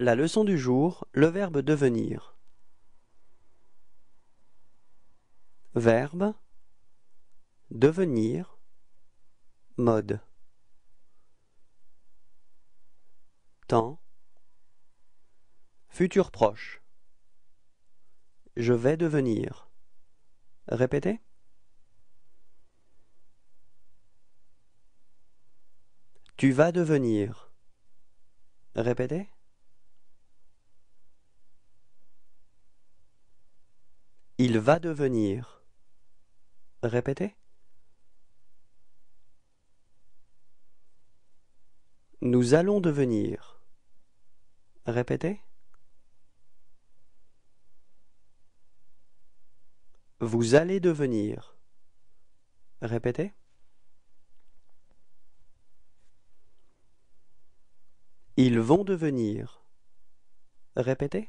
La leçon du jour, le verbe devenir. Verbe devenir mode temps futur proche je vais devenir répétez tu vas devenir répétez Il va devenir. Répétez. Nous allons devenir. Répétez. Vous allez devenir. Répétez. Ils vont devenir. Répétez.